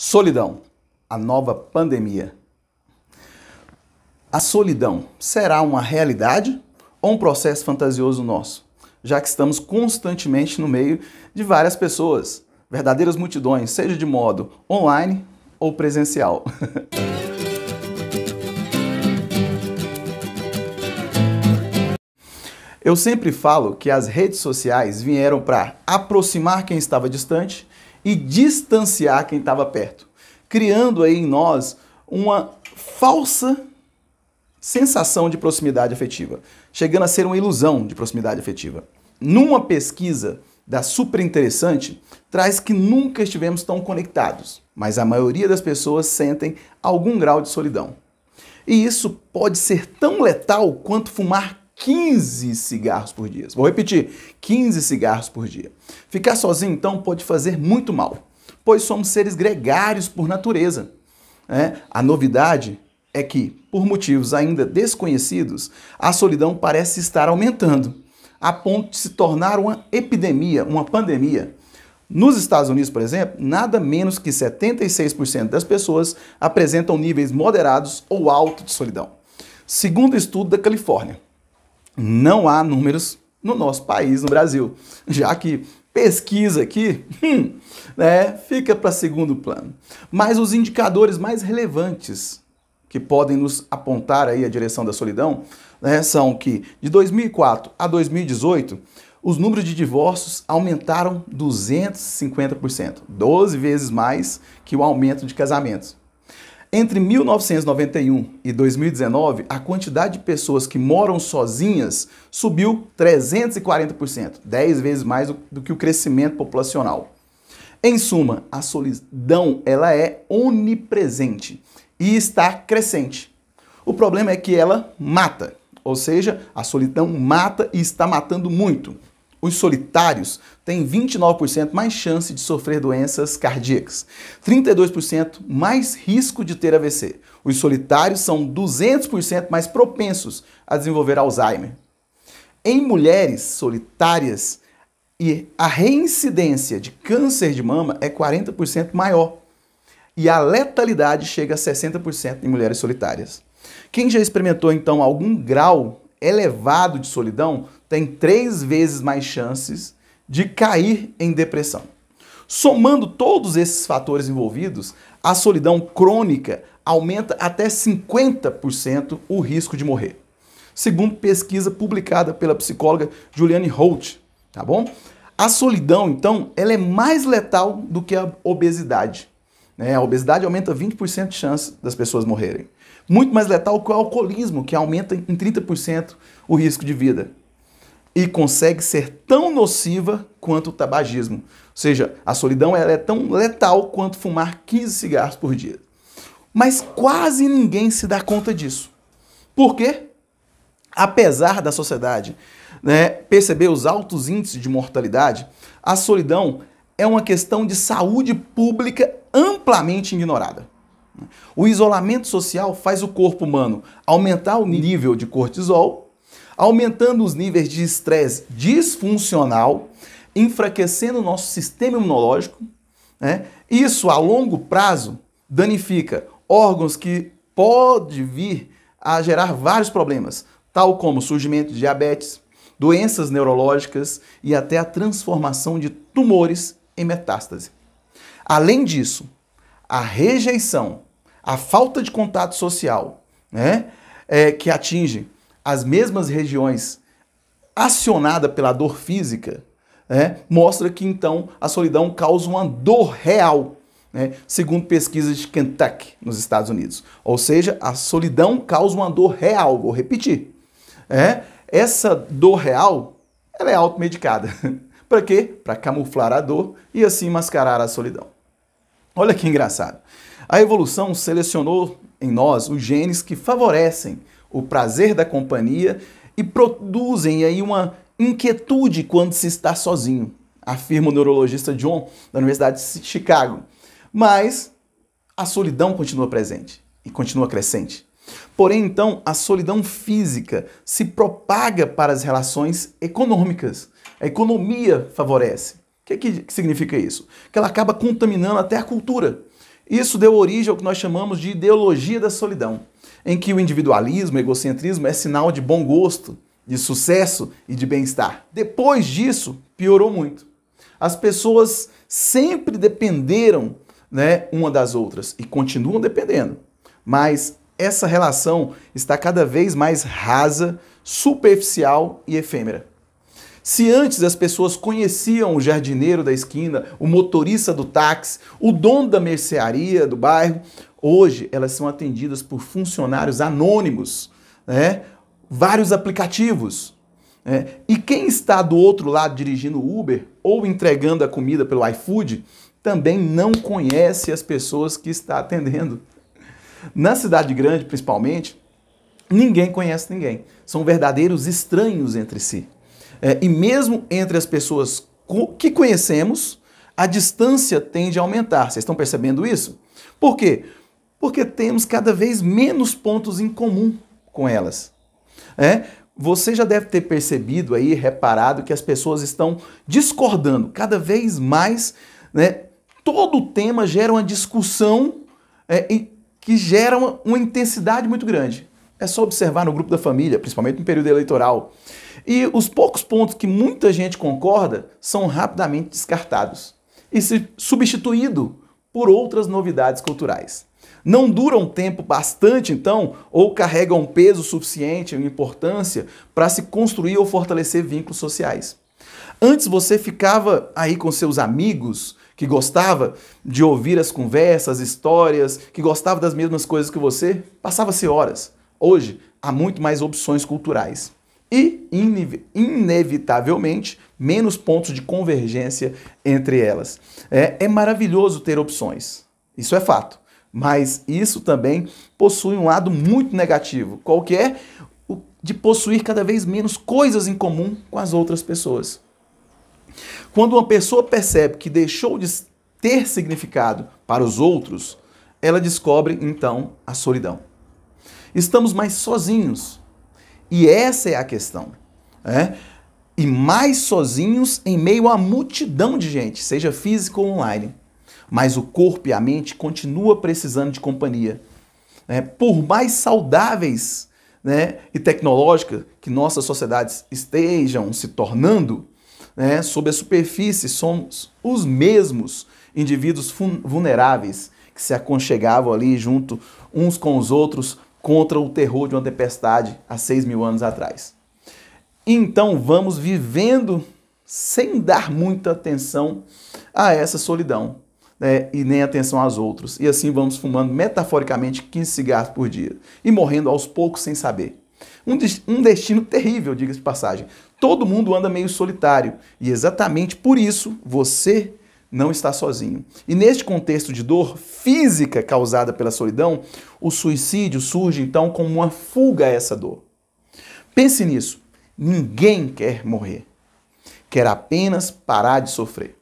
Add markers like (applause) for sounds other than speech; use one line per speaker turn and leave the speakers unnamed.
Solidão, a nova pandemia. A solidão será uma realidade ou um processo fantasioso nosso, já que estamos constantemente no meio de várias pessoas, verdadeiras multidões, seja de modo online ou presencial. (laughs) Eu sempre falo que as redes sociais vieram para aproximar quem estava distante e distanciar quem estava perto, criando aí em nós uma falsa sensação de proximidade afetiva, chegando a ser uma ilusão de proximidade afetiva. Numa pesquisa da super interessante, traz que nunca estivemos tão conectados, mas a maioria das pessoas sentem algum grau de solidão. E isso pode ser tão letal quanto fumar 15 cigarros por dia. Vou repetir, 15 cigarros por dia. Ficar sozinho, então, pode fazer muito mal, pois somos seres gregários por natureza. Né? A novidade é que, por motivos ainda desconhecidos, a solidão parece estar aumentando, a ponto de se tornar uma epidemia, uma pandemia. Nos Estados Unidos, por exemplo, nada menos que 76% das pessoas apresentam níveis moderados ou altos de solidão, segundo o estudo da Califórnia não há números no nosso país, no Brasil, já que pesquisa aqui (laughs) hum, né, fica para segundo plano. Mas os indicadores mais relevantes que podem nos apontar aí a direção da solidão né, são que de 2004 a 2018 os números de divórcios aumentaram 250%, 12 vezes mais que o aumento de casamentos. Entre 1991 e 2019, a quantidade de pessoas que moram sozinhas subiu 340%, 10 vezes mais do que o crescimento populacional. Em suma, a solidão ela é onipresente e está crescente. O problema é que ela mata, ou seja, a solidão mata e está matando muito. Os solitários têm 29% mais chance de sofrer doenças cardíacas, 32% mais risco de ter AVC. Os solitários são 200% mais propensos a desenvolver Alzheimer. Em mulheres solitárias, a reincidência de câncer de mama é 40% maior e a letalidade chega a 60% em mulheres solitárias. Quem já experimentou então algum grau elevado de solidão tem três vezes mais chances de cair em depressão. Somando todos esses fatores envolvidos, a solidão crônica aumenta até 50% o risco de morrer, segundo pesquisa publicada pela psicóloga Juliane Holt, tá bom? A solidão, então, ela é mais letal do que a obesidade. Né? A obesidade aumenta 20% de chance das pessoas morrerem. Muito mais letal que o alcoolismo, que aumenta em 30% o risco de vida. E consegue ser tão nociva quanto o tabagismo. Ou seja, a solidão ela é tão letal quanto fumar 15 cigarros por dia. Mas quase ninguém se dá conta disso. Por quê? Apesar da sociedade né, perceber os altos índices de mortalidade, a solidão é uma questão de saúde pública amplamente ignorada. O isolamento social faz o corpo humano aumentar o nível de cortisol, aumentando os níveis de estresse disfuncional, enfraquecendo o nosso sistema imunológico. Né? Isso, a longo prazo, danifica órgãos que pode vir a gerar vários problemas, tal como surgimento de diabetes, doenças neurológicas e até a transformação de tumores em metástase. Além disso, a rejeição, a falta de contato social, né, é, que atinge as mesmas regiões acionada pela dor física, né, mostra que então a solidão causa uma dor real, né, segundo pesquisas de Kentucky, nos Estados Unidos. Ou seja, a solidão causa uma dor real, vou repetir. É, essa dor real ela é automedicada. (laughs) Para quê? Para camuflar a dor e assim mascarar a solidão. Olha que engraçado. A evolução selecionou em nós os genes que favorecem o prazer da companhia e produzem aí uma inquietude quando se está sozinho, afirma o neurologista John da Universidade de Chicago. Mas a solidão continua presente e continua crescente. Porém, então, a solidão física se propaga para as relações econômicas, a economia favorece. O que, é que significa isso? Que ela acaba contaminando até a cultura. Isso deu origem ao que nós chamamos de ideologia da solidão, em que o individualismo, o egocentrismo é sinal de bom gosto, de sucesso e de bem-estar. Depois disso, piorou muito. As pessoas sempre dependeram né, uma das outras e continuam dependendo. Mas essa relação está cada vez mais rasa, superficial e efêmera. Se antes as pessoas conheciam o jardineiro da esquina, o motorista do táxi, o dono da mercearia do bairro, hoje elas são atendidas por funcionários anônimos, né? vários aplicativos. Né? E quem está do outro lado dirigindo o Uber ou entregando a comida pelo iFood também não conhece as pessoas que está atendendo. Na cidade grande, principalmente, ninguém conhece ninguém. São verdadeiros estranhos entre si. É, e mesmo entre as pessoas que conhecemos, a distância tende a aumentar. Vocês estão percebendo isso? Por quê? Porque temos cada vez menos pontos em comum com elas. É? Você já deve ter percebido aí, reparado, que as pessoas estão discordando cada vez mais. Né? Todo tema gera uma discussão é, que gera uma, uma intensidade muito grande. É só observar no grupo da família, principalmente no período eleitoral. E os poucos pontos que muita gente concorda são rapidamente descartados e se substituído por outras novidades culturais. Não duram tempo bastante, então, ou carregam peso suficiente ou importância para se construir ou fortalecer vínculos sociais. Antes você ficava aí com seus amigos, que gostava de ouvir as conversas, histórias, que gostava das mesmas coisas que você, passava-se horas. Hoje, há muito mais opções culturais e, inevitavelmente, menos pontos de convergência entre elas. É, é maravilhoso ter opções, isso é fato. Mas isso também possui um lado muito negativo, qual que é o de possuir cada vez menos coisas em comum com as outras pessoas. Quando uma pessoa percebe que deixou de ter significado para os outros, ela descobre então a solidão estamos mais sozinhos. E essa é a questão. Né? E mais sozinhos em meio à multidão de gente, seja física ou online. Mas o corpo e a mente continua precisando de companhia. Né? Por mais saudáveis né, e tecnológicas que nossas sociedades estejam se tornando, né, sob a superfície somos os mesmos indivíduos vulneráveis que se aconchegavam ali junto uns com os outros contra o terror de uma tempestade há seis mil anos atrás. Então vamos vivendo sem dar muita atenção a essa solidão né? e nem atenção aos outros. E assim vamos fumando metaforicamente 15 cigarros por dia e morrendo aos poucos sem saber. Um, um destino terrível, diga-se de passagem. Todo mundo anda meio solitário e exatamente por isso você não está sozinho. E neste contexto de dor física causada pela solidão, o suicídio surge então como uma fuga a essa dor. Pense nisso. Ninguém quer morrer. Quer apenas parar de sofrer.